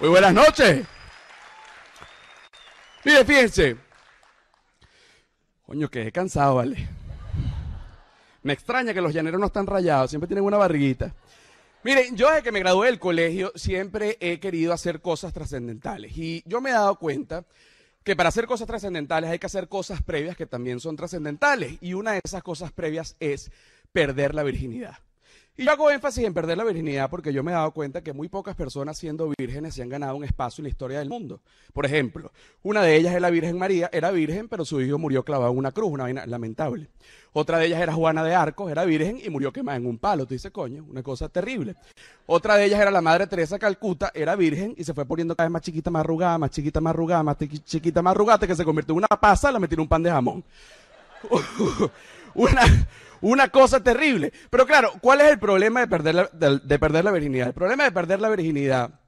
Muy buenas noches. Mire, fíjense. Coño, que he cansado, vale. Me extraña que los llaneros no están rayados, siempre tienen una barriguita. Miren, yo desde que me gradué del colegio siempre he querido hacer cosas trascendentales y yo me he dado cuenta que para hacer cosas trascendentales hay que hacer cosas previas que también son trascendentales y una de esas cosas previas es perder la virginidad. Y yo hago énfasis en perder la virginidad porque yo me he dado cuenta que muy pocas personas siendo vírgenes se han ganado un espacio en la historia del mundo. Por ejemplo, una de ellas es la Virgen María, era virgen, pero su hijo murió clavado en una cruz, una vaina lamentable. Otra de ellas era Juana de Arcos, era virgen y murió quemada en un palo. Te dice coño, una cosa terrible. Otra de ellas era la Madre Teresa Calcuta, era virgen y se fue poniendo cada vez más chiquita, más arrugada, más chiquita, más arrugada, más chiquita, más arrugada, que se convirtió en una pasa, la metió en un pan de jamón. una, una cosa terrible. Pero claro, ¿cuál es el problema de perder la, de, perder la virginidad? El problema de perder la virginidad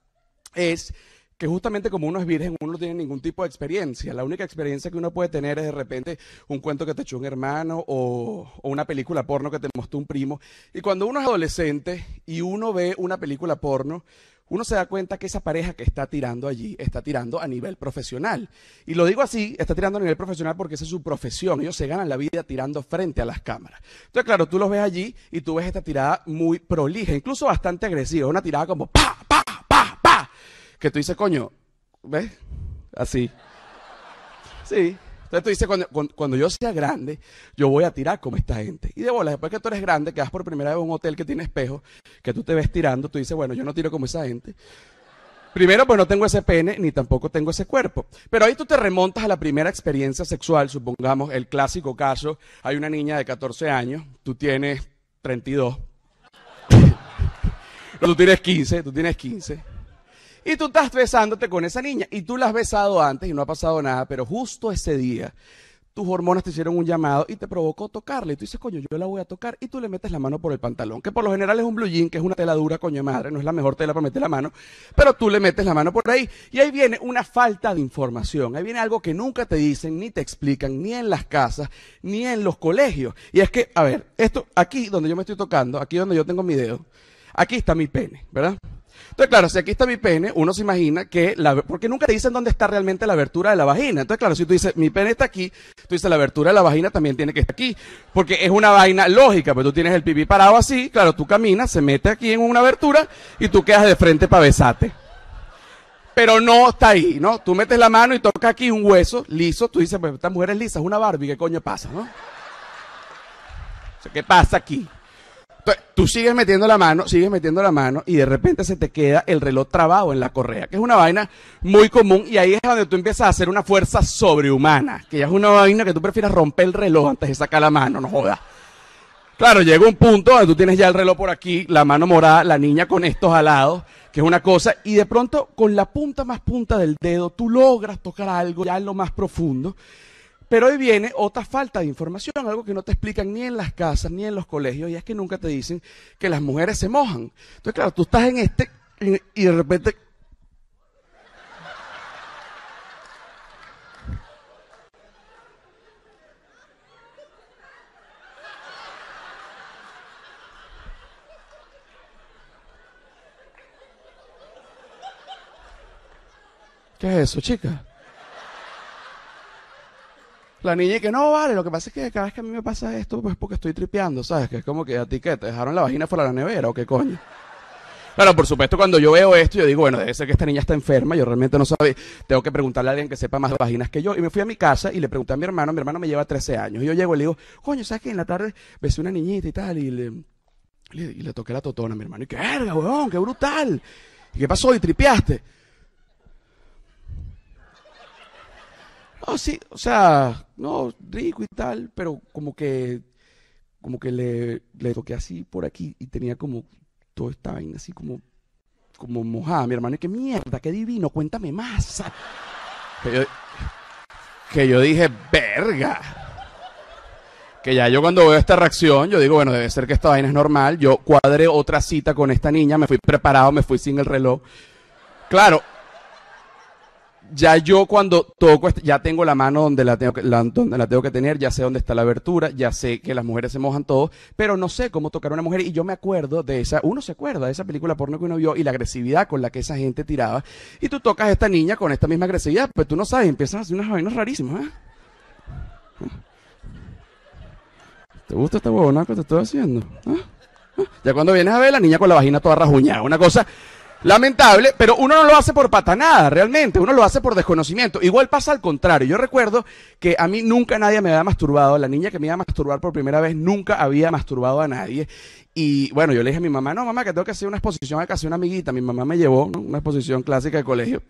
es que justamente como uno es virgen, uno no tiene ningún tipo de experiencia. La única experiencia que uno puede tener es de repente un cuento que te echó un hermano o, una película porno que te mostró un primo. Y cuando uno es adolescente y uno ve una película porno, uno se da cuenta que esa pareja que está tirando allí está tirando a nivel profesional. Y lo digo así, está tirando a nivel profesional porque esa es su profesión. Ellos se ganan la vida tirando frente a las cámaras. Entonces, claro, tú los ves allí y tú ves esta tirada muy prolija, incluso bastante agresiva. Una tirada como pa, pa, pa, pa. Que tú dices, coño, ¿ves? Así. Sí. Entonces tú dices, cuando, yo sea grande, yo voy a tirar como esta gente. Y de bola, después que tú eres grande, que vas por primera vez a un hotel que tiene espejo, que tú te ves tirando, tú dices, bueno, yo no tiro como esa gente. Primero, pues no tengo ese pene, ni tampoco tengo ese cuerpo. Pero ahí tú te remontas a la primera experiencia sexual, supongamos el clásico caso, hay una niña de 14 años, tú tienes 32, tú tienes 15, tú tienes 15. Y tú estás besándote con esa niña y tú la has besado antes y no ha pasado nada, pero justo ese día tus hormonas te hicieron un llamado y te provocó tocarle. Y tú dices, coño, yo la voy a tocar. Y tú le metes la mano por el pantalón, que por lo general es un blue jean, que es una tela dura, coño madre, no es la mejor tela para meter la mano. Pero tú le metes la mano por ahí. Y ahí viene una falta de información. Ahí viene algo que nunca te dicen, ni te explican, ni en las casas, ni en los colegios. Y es que, a ver, esto, aquí donde yo me estoy tocando, aquí donde yo tengo mi dedo, aquí está mi pene, ¿verdad? Entonces, claro, si aquí está mi pene, uno se imagina que la, porque nunca te dicen dónde está realmente la abertura de la vagina. Entonces, claro, si tú dices, mi pene está aquí, tú dices, la abertura de la vagina también tiene que estar aquí. Porque es una vaina lógica, pero pues tú tienes el pipí parado así, claro, tú caminas, se mete aquí en una abertura y tú quedas de frente para besarte. Pero no está ahí, ¿no? Tú metes la mano y toca aquí un hueso liso, tú dices, pues esta mujer es lisa, es una Barbie, ¿qué coño pasa, no? O sea, ¿qué pasa aquí? tú sigues metiendo la mano, sigues metiendo la mano y de repente se te queda el reloj trabado en la correa, que es una vaina muy común y ahí es donde tú empiezas a hacer una fuerza sobrehumana, que ya es una vaina que tú prefieres romper el reloj antes de sacar la mano, no jodas. Claro, llega un punto donde tú tienes ya el reloj por aquí, la mano morada, la niña con estos alados, que es una cosa, y de pronto con la punta más punta del dedo tú logras tocar algo ya en lo más profundo pero hoy viene otra falta de información, algo que no te explican ni en las casas ni en los colegios, y es que nunca te dicen que las mujeres se mojan. Entonces, claro, tú estás en este y de repente... ¿Qué es eso, chica? La niña y que no, vale, lo que pasa es que cada vez que a mí me pasa esto, pues porque estoy tripeando, ¿sabes? Que es como que a ti que te dejaron la vagina fuera de la nevera o qué coño. Claro, por supuesto, cuando yo veo esto, yo digo, bueno, debe ser que esta niña está enferma, yo realmente no sabía, tengo que preguntarle a alguien que sepa más de vaginas que yo. Y me fui a mi casa y le pregunté a mi hermano, mi hermano me lleva 13 años. Y yo llego y le digo, coño, ¿sabes qué? En la tarde besé una niñita y tal, y le, toqué la totona a mi hermano. Y qué verga, weón, qué brutal. ¿Y qué pasó? ¿Y tripeaste? No, sí, o sea, no, rico y tal, pero como que, como que le, le toqué así por aquí y tenía como toda esta vaina así como, como mojada. Mi hermano, que mierda, qué divino, cuéntame más. Que yo, que yo dije, verga. Que ya yo cuando veo esta reacción, yo digo, bueno, debe ser que esta vaina es normal. Yo cuadré otra cita con esta niña, me fui preparado, me fui sin el reloj. Claro, ya yo cuando toco, este, ya tengo la mano donde la, tengo que, tengo que tener, ya sé dónde está la abertura, ya sé que las mujeres se mojan todo, pero no sé cómo tocar a una mujer. Y yo me acuerdo de esa, uno se acuerda de esa película porno que uno vio y la agresividad con la que esa gente tiraba. Y tú tocas a esta niña con esta misma agresividad, pues tú no sabes, empiezan a hacer unas vainas rarísimas. ¿eh? ¿Te gusta esta huevona que te estoy haciendo? ¿Ah? ¿Ah? Ya cuando vienes a ver la niña con la vagina toda rajuñada, una cosa Lamentable, pero uno no lo hace por patanada, realmente, uno lo hace por desconocimiento. Igual pasa al contrario. Yo recuerdo que a mí nunca nadie me había masturbado, la niña que me iba a masturbar por primera vez nunca había masturbado a nadie. Y bueno, yo le dije a mi mamá, no, mamá, que tengo que hacer una exposición acá, casi una amiguita. Mi mamá me llevó una exposición clásica de colegio.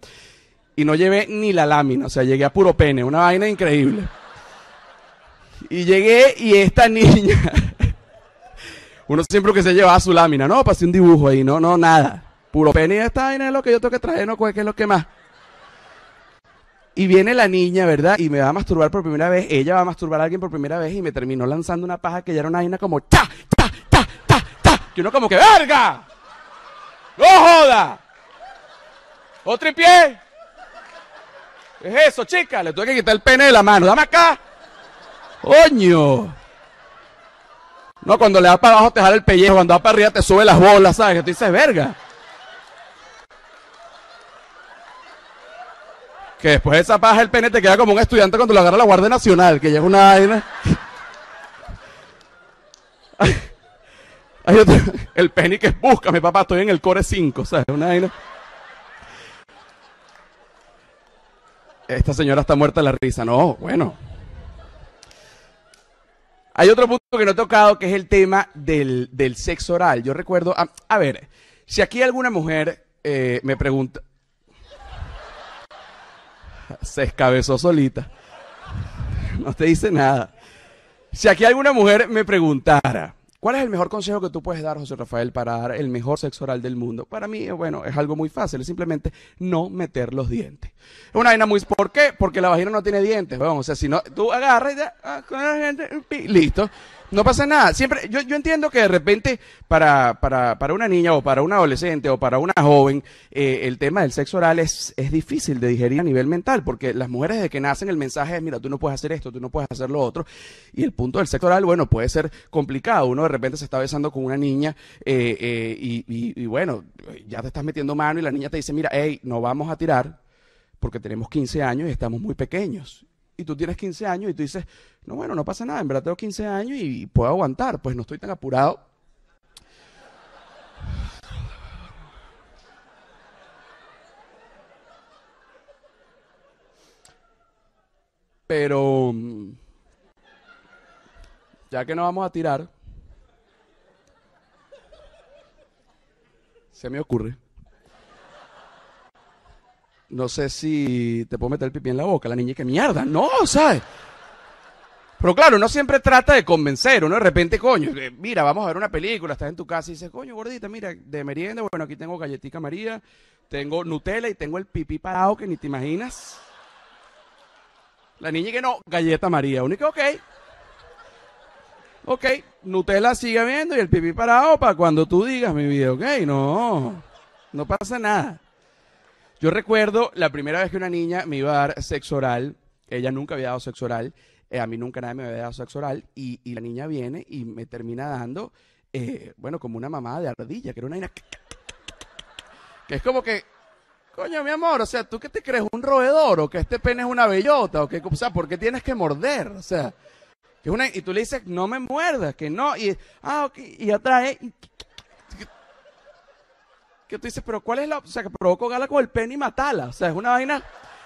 Y no llevé ni la lámina, o sea, llegué a puro pene, una vaina increíble. Y llegué y esta niña, uno siempre que se llevaba su lámina, no, pasé un dibujo ahí, no, no, nada Puro pene de esta vaina es lo que yo tengo que traer, no que es lo que más. Y viene la niña, ¿verdad? Y me va a masturbar por primera vez. Ella va a masturbar a alguien por primera vez y me terminó lanzando una paja que ya era una vaina como ta, ta, ta, ta, ta. Que uno como que, ¡verga! ¡No joda! ¡Otro pie! Es eso, chica. Le tuve que quitar el pene de la mano. Dame acá. ¡Coño! No, cuando le vas para abajo te jala el pellejo, cuando vas para arriba te sube las bolas, ¿sabes? Que tú dices, verga. Que después de esa paja el pene te queda como un estudiante cuando lo agarra la Guardia Nacional, que ya es una... Hay el pene que es mi papá, estoy en el core 5, ¿sabes? Una Esta señora está muerta de la risa. No, bueno. Hay otro punto que no he tocado, que es el tema del, sexo oral. Yo recuerdo, a, ver, si aquí alguna mujer eh, me pregunta, se escabezó solita. No te dice nada. Si aquí alguna mujer me preguntara, ¿cuál es el mejor consejo que tú puedes dar, José Rafael, para dar el mejor sexo oral del mundo? Para mí, eh, bueno, es algo muy fácil, es simplemente no meter los dientes. Es una vaina muy... ¿Por qué? Porque la vagina no tiene dientes, ¿vamos? O sea, si no, tú agarras y ya, ah, listo. No pasa nada. Siempre, yo, yo entiendo que de repente para, para, para una niña o para un adolescente o para una joven, eh, el tema del sexo oral es, es difícil de digerir a nivel mental, porque las mujeres desde que nacen el mensaje es, mira, tú no puedes hacer esto, tú no puedes hacer lo otro. Y el punto del sexo oral, bueno, puede ser complicado. Uno de repente se está besando con una niña eh, eh, y, y bueno, ya te estás metiendo mano y la niña te dice, mira, hey, no vamos a tirar porque tenemos 15 años y estamos muy pequeños y tú tienes 15 años y tú dices, no, bueno, no pasa nada, en verdad tengo 15 años y puedo aguantar, pues no estoy tan apurado. Pero, mm, ya que no vamos a tirar, se me ocurre no sé si te puedo meter el pipí en la boca. La niña que mierda, no, ¿sabes? Pero claro, uno siempre trata de convencer, uno de repente, coño, eh, mira, vamos a ver una película, estás en tu casa y dices, coño, gordita, mira, de merienda, bueno, aquí tengo galletita María, tengo Nutella y tengo el pipí parado que ni te imaginas. La niña que no, galleta María, única, ok. Ok, Nutella sigue viendo y el pipí parado para cuando tú digas mi vida, ok, no, no pasa nada. Yo recuerdo la primera vez que una niña me iba a dar sexo oral, ella nunca había dado sexo oral, eh, a mí nunca nadie me había dado sexo oral, y, la niña viene y me termina dando, eh, bueno, como una mamada de ardilla, que era una Que es como que, coño, mi amor, o sea, ¿tú qué te crees? ¿Un roedor? ¿O que este pene es una bellota? ¿O, que, o sea, ¿por qué tienes que morder? O sea, que una, y tú le dices, no me muerdas, que no, y, ah, ok, y otra que tú dices, pero ¿cuál es la, o sea, que provoco gala con el pene y matala? O sea, es una vaina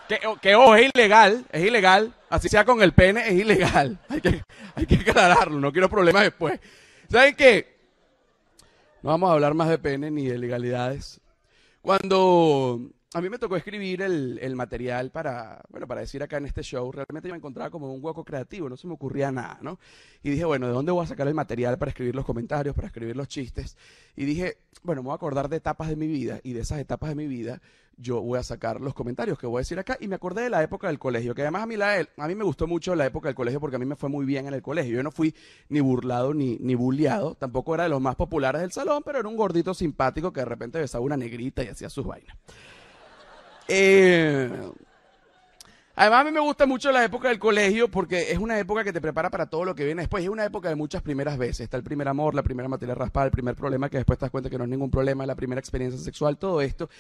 que, que ojo, es ilegal, es ilegal, así sea con el pene, es ilegal. Hay que, hay que aclararlo, no quiero problemas después. ¿Saben qué? No vamos a hablar más de pene ni de legalidades. Cuando a mí me tocó escribir el, material para, bueno, para decir acá en este show, realmente yo me encontraba como un hueco creativo, no se me ocurría nada, ¿no? Y dije, bueno, ¿de dónde voy a sacar el material para escribir los comentarios, para escribir los chistes? Y dije, bueno, me voy a acordar de etapas de mi vida y de esas etapas de mi vida yo voy a sacar los comentarios que voy a decir acá y me acordé de la época del colegio, que además a mí, la, a mí me gustó mucho la época del colegio porque a mí me fue muy bien en el colegio. Yo no fui ni burlado ni, ni bulleado, tampoco era de los más populares del salón, pero era un gordito simpático que de repente besaba una negrita y hacía sus vainas. Eh, además, a mí me gusta mucho la época del colegio porque es una época que te prepara para todo lo que viene después. Es una época de muchas primeras veces. Está el primer amor, la primera materia raspada, el primer problema que después te das cuenta que no es ningún problema, la primera experiencia sexual, todo esto.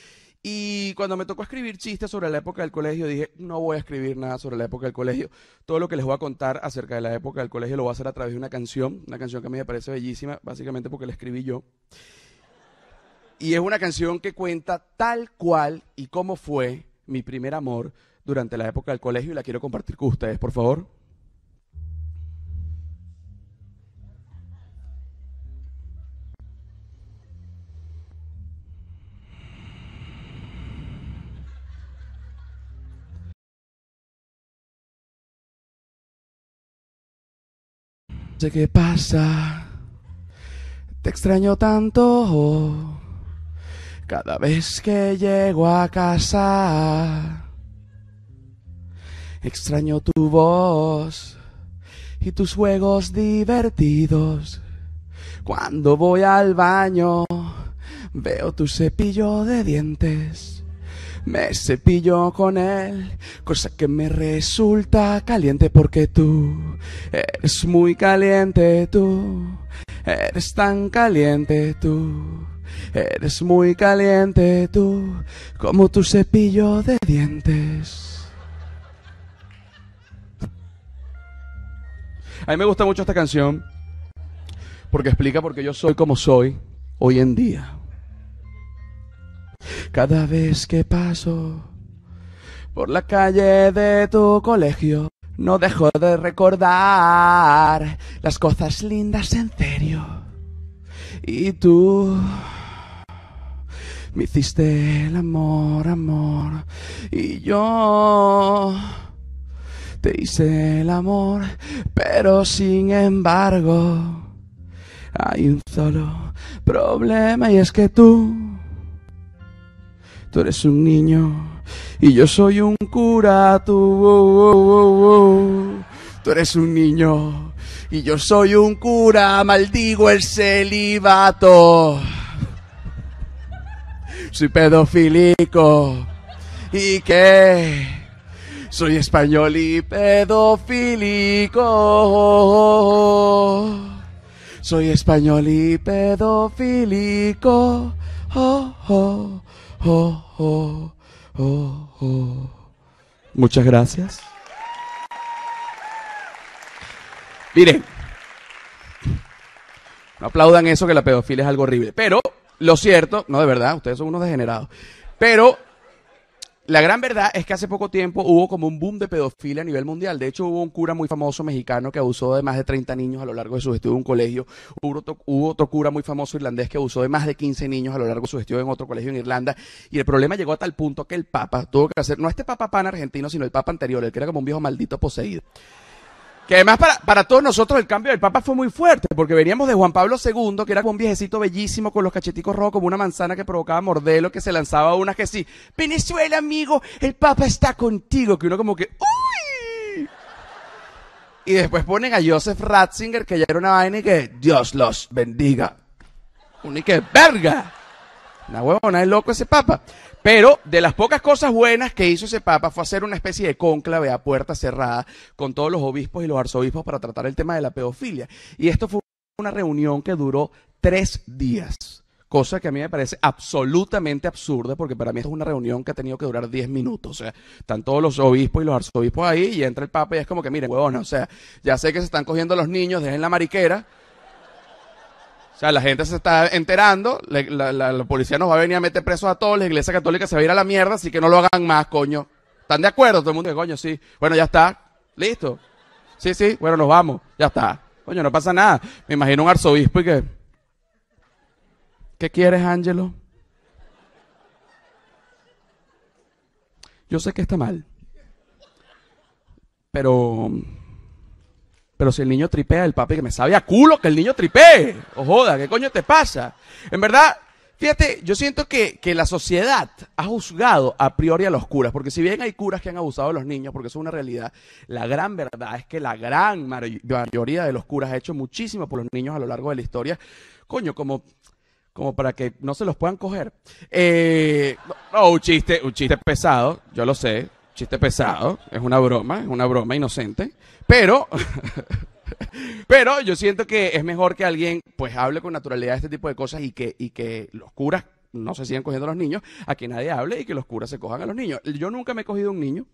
Y cuando me tocó escribir chistes sobre la época del colegio, dije, no voy a escribir nada sobre la época del colegio. Todo lo que les voy a contar acerca de la época del colegio lo voy a hacer a través de una canción, una canción que a mí me parece bellísima, básicamente porque la escribí yo. Y es una canción que cuenta tal cual y cómo fue mi primer amor durante la época del colegio y la quiero compartir con ustedes, por favor. ¿Qué pasa? Te extraño tanto. Cada vez que llego a casa, extraño tu voz y tus juegos divertidos. Cuando voy al baño, veo tu cepillo de dientes. Me cepillo con él, cosa que me resulta caliente porque tú eres muy caliente, tú eres tan caliente, tú. Eres muy caliente tú, como tu cepillo de dientes. A mí me gusta mucho esta canción porque explica por qué yo soy como soy hoy en día. Cada vez que paso por la calle de tu colegio, no dejo de recordar las cosas lindas en serio. Y tú... Me hiciste el amor, amor. Y yo te hice el amor, pero sin embargo hay un solo problema y es que tú, tú eres un niño y yo soy un cura, tú, tú eres un niño y yo soy un cura, maldigo el celibato soy pedofilico. ¿Y qué? Soy español y pedofilico. Soy español y pedofilico. Muchas gracias. Miren, no aplaudan eso que la pedofilia es algo horrible, pero lo cierto, no de verdad, ustedes son unos degenerados. Pero la gran verdad es que hace poco tiempo hubo como un boom de pedofilia a nivel mundial. De hecho, hubo un cura muy famoso mexicano que abusó de más de 30 niños a lo largo de su estudio en un colegio. Hubo otro, cura muy famoso irlandés que abusó de más de 15 niños a lo largo de su estudio en otro colegio en Irlanda. Y el problema llegó a tal punto que el Papa tuvo que hacer, no este Papa pan argentino, sino el Papa anterior, el que era como un viejo maldito poseído. Que además para, para todos nosotros el cambio del Papa fue muy fuerte, porque veníamos de Juan Pablo II, que era un viejecito bellísimo con los cacheticos rojos como una manzana que provocaba mordelo, que se lanzaba unas que sí, Venezuela amigo, el Papa está contigo, que uno como que, ¡uy! Y después ponen a Joseph Ratzinger, que ya era una vaina y que Dios los bendiga. Uno y que, ¡verga! Una huevona, es loco ese papa. Pero de las pocas cosas buenas que hizo ese papa fue hacer una especie de cónclave a puerta cerrada con todos los obispos y los arzobispos para tratar el tema de la pedofilia. Y esto fue una reunión que duró tres días. Cosa que a mí me parece absolutamente absurda, porque para mí es una reunión que ha tenido que durar diez minutos. O sea, están todos los obispos y los arzobispos ahí, y entra el Papa y es como que, miren, huevona, o sea, ya sé que se están cogiendo los niños, dejen la mariquera, o sea, la gente se está enterando, la, la, policía nos va a venir a meter presos a todos, la iglesia católica se va a ir a la mierda, así que no lo hagan más, coño. ¿Están de acuerdo? Todo el mundo dice, coño, sí. Bueno, ya está. Listo. Sí, sí, bueno, nos vamos. Ya está. Coño, no pasa nada. Me imagino un arzobispo y que... ¿Qué quieres, Ángelo? Yo sé que está mal. Pero pero si el niño tripea, el papi que me sabe a culo que el niño tripee. O joda, ¿qué coño te pasa? En verdad, fíjate, yo siento que, la sociedad ha juzgado a priori a los curas, porque si bien hay curas que han abusado de los niños, porque eso es una realidad, la gran verdad es que la gran mayoría de los curas ha hecho muchísimo por los niños a lo largo de la historia. Coño, como como para que no se los puedan coger. Eh, no, chiste, un chiste pesado, yo lo sé, chiste pesado, es una broma, es una broma inocente, pero pero yo siento que es mejor que alguien pues hable con naturalidad de este tipo de cosas y que y que los curas no se sigan cogiendo a los niños, a que nadie hable y que los curas se cojan a los niños. Yo nunca me he cogido un niño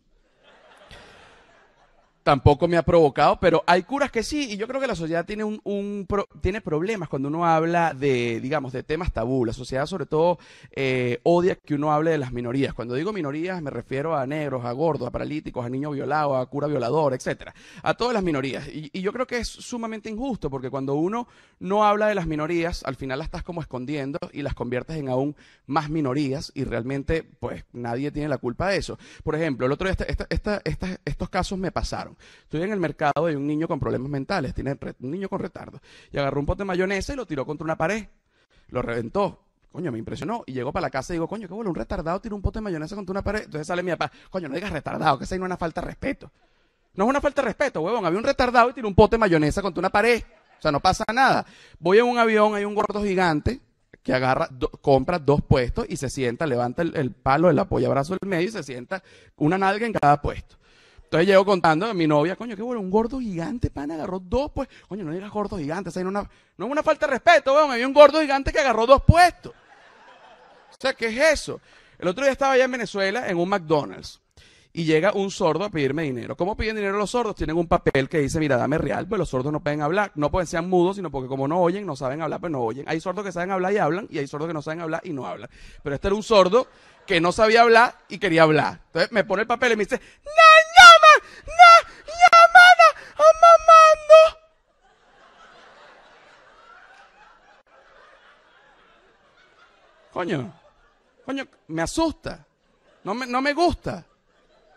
tampoco me ha provocado, pero hay curas que sí, y yo creo que la sociedad tiene, un, tiene problemas cuando uno habla de, digamos, de temas tabú. La sociedad sobre todo eh, odia que uno hable de las minorías. Cuando digo minorías me refiero a negros, a gordos, a paralíticos, a niños violados, a cura violador, etcétera, a todas las minorías. Y, yo creo que es sumamente injusto porque cuando uno no habla de las minorías, al final las estás como escondiendo y las conviertes en aún más minorías y realmente pues nadie tiene la culpa de eso. Por ejemplo, el otro día este, este, este, estos casos me pasaron estoy en el mercado de un niño con problemas mentales, tiene un niño con retardo, y agarró un pote de mayonesa y lo tiró contra una pared. Lo reventó. Coño, me impresionó. Y llegó para la casa y digo, coño, qué bueno, un retardado tira un pote de mayonesa contra una pared. Entonces sale mi papá, coño, no digas retardado, que esa no es una falta de respeto. No es una falta de respeto, huevón. Había un retardado y tiró un pote de mayonesa contra una pared. O sea, no pasa nada. Voy en un avión, hay un gordo gigante que agarra, compra dos puestos y se sienta, levanta el, el palo, el apoyabrazo del medio y se sienta una nalga en cada puesto. Entonces llego contando a mi novia, coño, qué bueno, un gordo gigante, pan, agarró dos pues Coño, no digas gordo gigante, o no, una, no es una falta de respeto, weón, había un gordo gigante que agarró dos puestos. O sea, ¿qué es eso? El otro día estaba allá en Venezuela en un McDonald's y llega un sordo a pedirme dinero. ¿Cómo piden dinero los sordos? Tienen un papel que dice, mira, dame real, pues los sordos no pueden hablar, no pueden ser mudos, sino porque como no oyen, no saben hablar, pues no oyen. Hay sordos que saben hablar y hablan, y hay sordos que no saben hablar y no hablan. Pero este era un sordo que no sabía hablar y quería hablar. Entonces me pone el papel y me dice, ¡No! Coño, coño, me asusta. No me, no me gusta.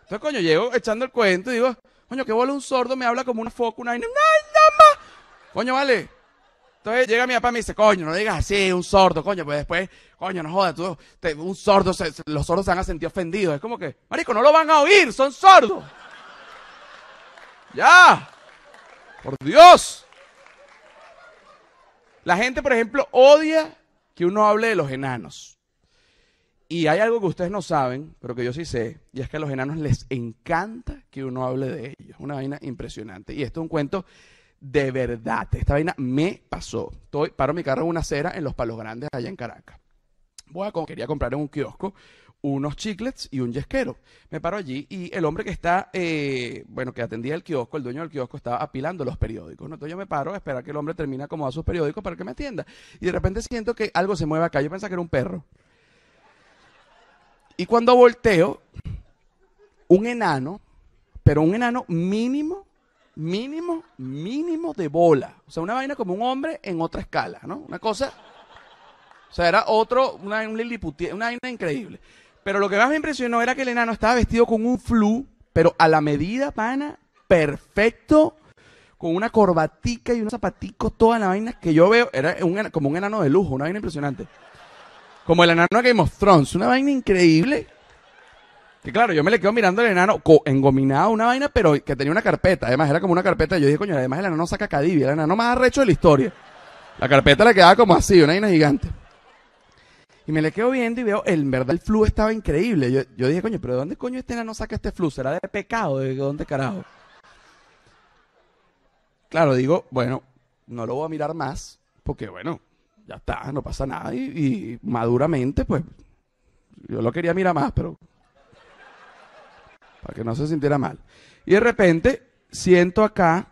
Entonces, coño, llego echando el cuento y digo, coño, qué bola un sordo, me habla como una foca, una... Coño, vale. Entonces llega mi papá y me dice, coño, no digas así, un sordo, coño, pues después, coño, no jodas, un sordo, los sordos se van a sentir ofendidos. Es como que, marico, no lo van a oír, son sordos. Ya. Por Dios. La gente, por ejemplo, odia que uno hable de los enanos. Y hay algo que ustedes no saben, pero que yo sí sé, y es que a los enanos les encanta que uno hable de ellos. Una vaina impresionante. Y esto es un cuento de verdad. Esta vaina me pasó. Estoy, paro mi carro en una acera en Los Palos Grandes, allá en Caracas. Voy a, quería comprar en un kiosco unos chiclets y un yesquero. Me paro allí y el hombre que está, eh, bueno, que atendía el kiosco, el dueño del kiosco, estaba apilando los periódicos. Entonces yo me paro a esperar que el hombre termine como acomodar sus periódicos para que me atienda. Y de repente siento que algo se mueve acá. Yo pensaba que era un perro. Y cuando volteo, un enano, pero un enano mínimo, mínimo, mínimo de bola. O sea, una vaina como un hombre en otra escala, ¿no? Una cosa... O sea, era otro, una, un una vaina increíble. Pero lo que más me impresionó era que el enano estaba vestido con un flu, pero a la medida, pana, perfecto, con una corbatica y unos zapaticos, toda la vaina que yo veo. Era como un enano de lujo, una vaina impresionante. Como el enano de Game of Thrones, una vaina increíble. Que claro, yo me le quedo mirando al enano, engominado una vaina, pero que tenía una carpeta. Además, era como una carpeta. Yo dije, coño, además el enano saca cadivia, el enano más arrecho de la historia. La carpeta le quedaba como así, una vaina gigante. Y me le quedo viendo y veo, en verdad el flu estaba increíble. Yo, dije, coño, pero ¿de dónde coño este no saca este flu? ¿Será de pecado? ¿De dónde carajo? Claro, digo, bueno, no lo voy a mirar más, porque bueno, ya está, no pasa nada. Y, maduramente, pues, yo lo quería mirar más, pero para que no se sintiera mal. Y de repente siento acá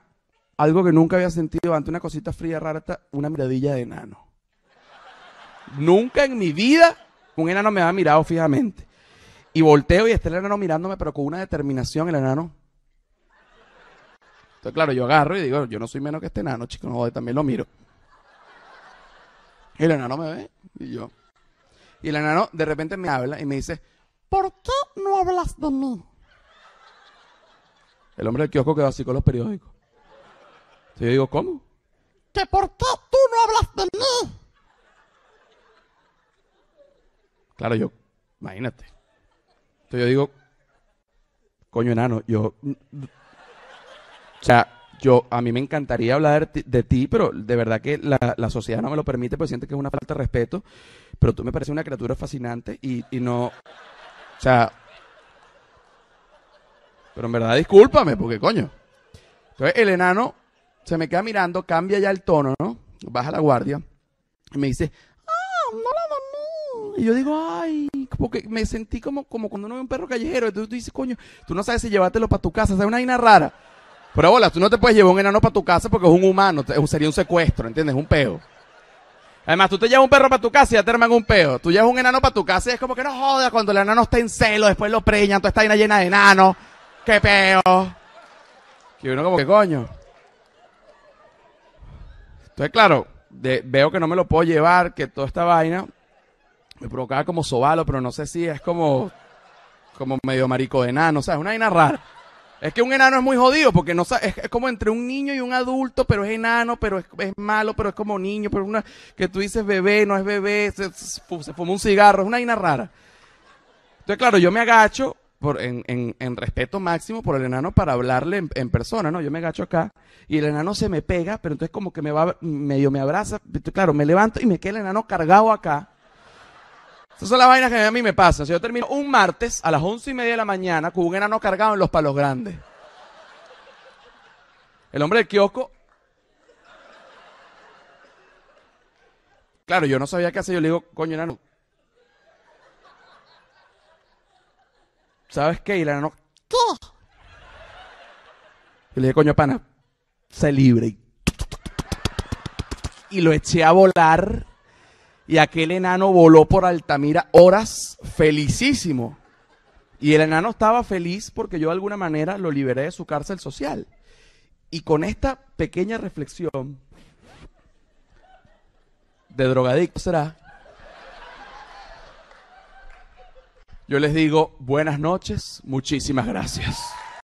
algo que nunca había sentido antes, una cosita fría rara, una miradilla de enano. Nunca en mi vida un enano me ha mirado fijamente. Y volteo y está el enano mirándome, pero con una determinación, el enano. Entonces, claro, yo agarro y digo, yo no soy menos que este enano, chico, no, también lo miro. Y el enano me ve y yo. Y el enano de repente me habla y me dice, ¿por qué no hablas de mí? El hombre del kiosco quedó así con los periódicos. Entonces yo digo, ¿cómo? ¿Que por qué tú no hablas de mí? Claro, yo, imagínate. Entonces yo digo, coño enano, yo... O sea, yo, a mí me encantaría hablar de ti, pero de verdad que la, sociedad no me lo permite, porque siente que es una falta de respeto, pero tú me pareces una criatura fascinante y, y no... O sea... Pero en verdad discúlpame, porque coño. Entonces el enano se me queda mirando, cambia ya el tono, ¿no? Baja la guardia y me dice, y yo digo, ay, porque me sentí como, como cuando uno ve un perro callejero, Entonces tú, dices, coño, tú no sabes si llevártelo para tu casa, es una vaina rara. Pero hola, tú no te puedes llevar un enano para tu casa porque es un humano, sería un secuestro, ¿entiendes? Es Un peo. Además, tú te llevas un perro para tu casa y ya te arman un peo. Tú llevas un enano para tu casa y es como que no jodas cuando el enano está en celo, después lo preñan, toda esta vaina llena de enano. ¡Qué peo! Que uno como, ¿qué coño? Entonces, claro, veo que no me lo puedo llevar, que toda esta vaina me provocaba como sobalo, pero no sé si es como, como medio marico de enano, o sea, es una ina rara. Es que un enano es muy jodido porque no es, como entre un niño y un adulto, pero es enano, pero es, malo, pero es como niño, pero una que tú dices bebé, no es bebé, se, fumó un cigarro, es una ina rara. Entonces, claro, yo me agacho por, en, respeto máximo por el enano para hablarle en, persona, ¿no? Yo me agacho acá y el enano se me pega, pero entonces como que me va, medio me abraza, claro, me levanto y me queda el enano cargado acá. Esas son las vainas que a mí me pasan. Si yo termino un martes a las once y media de la mañana con un enano cargado en los palos grandes. El hombre del kiosco. Claro, yo no sabía qué hacer. Yo le digo, coño, enano. ¿Sabes qué? Y el enano. Yo le dije, coño, pana, sé libre. Y lo eché a volar y aquel enano voló por Altamira horas felicísimo. Y el enano estaba feliz porque yo de alguna manera lo liberé de su cárcel social. Y con esta pequeña reflexión de drogadicto será, yo les digo buenas noches, muchísimas gracias.